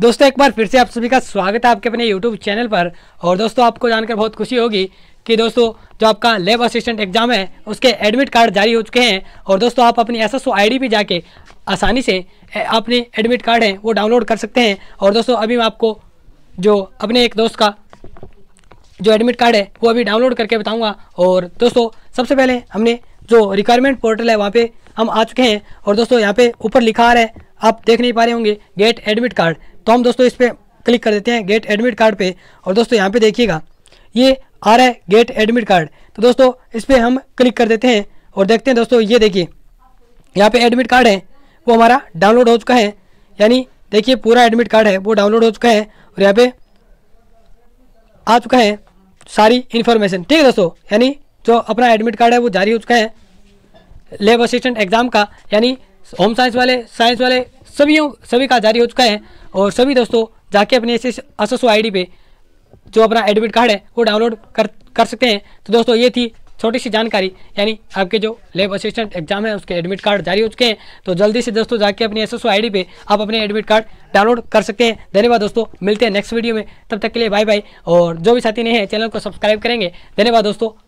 दोस्तों एक बार फिर से आप सभी का स्वागत है आपके अपने यूट्यूब चैनल पर और दोस्तों आपको जानकर बहुत खुशी होगी कि दोस्तों जो आपका लेब असिस्टेंट एग्जाम है उसके एडमिट कार्ड जारी हो चुके हैं और दोस्तों आप अपनी एस एस आई पे जाके आसानी से अपने एडमिट कार्ड हैं वो डाउनलोड कर सकते हैं और दोस्तों अभी मैं आपको जो अपने एक दोस्त का जो एडमिट कार्ड है वो अभी डाउनलोड करके बताऊँगा और दोस्तों सबसे पहले हमने जो रिक्वायरमेंट पोर्टल है वहाँ पर हम आ चुके हैं और दोस्तों यहाँ पे ऊपर लिखा आ रहा है आप देख नहीं पा रहे होंगे गेट एडमिट कार्ड तो हम दोस्तों इस पर क्लिक कर देते हैं गेट एडमिट कार्ड पे और दोस्तों यहाँ पे देखिएगा ये आ रहा है गेट एडमिट कार्ड तो दोस्तों इस पर हम क्लिक कर देते हैं और देखते हैं दोस्तों ये देखिए यहाँ पे एडमिट कार्ड है वो हमारा डाउनलोड हो चुका है यानी देखिए पूरा एडमिट कार्ड है वो डाउनलोड हो चुका है और यहाँ पे आ चुका है सारी इन्फॉर्मेशन ठीक है दोस्तों यानी जो अपना एडमिट कार्ड है वो जारी हो चुका है लेब असिस्टेंट एग्ज़ाम का यानी होम साइंस वाले साइंस वाले सभी सभी का जारी हो चुका है और सभी दोस्तों जाके अपने एस एस आईडी पे जो अपना एडमिट कार्ड है वो डाउनलोड कर कर सकते हैं तो दोस्तों ये थी छोटी सी जानकारी यानी आपके जो लेब असिस्टेंट एग्जाम है उसके एडमिट कार्ड जारी हो चुके हैं तो जल्दी से दोस्तों जाके अपने एस एस पे आप अपने एडमिट कार्ड डाउनलोड कर सकते हैं धन्यवाद दोस्तों मिलते हैं नेक्स्ट वीडियो में तब तक के लिए बाय बाय और जो भी साथी नहीं है चैनल को सब्सक्राइब करेंगे धन्यवाद दोस्तों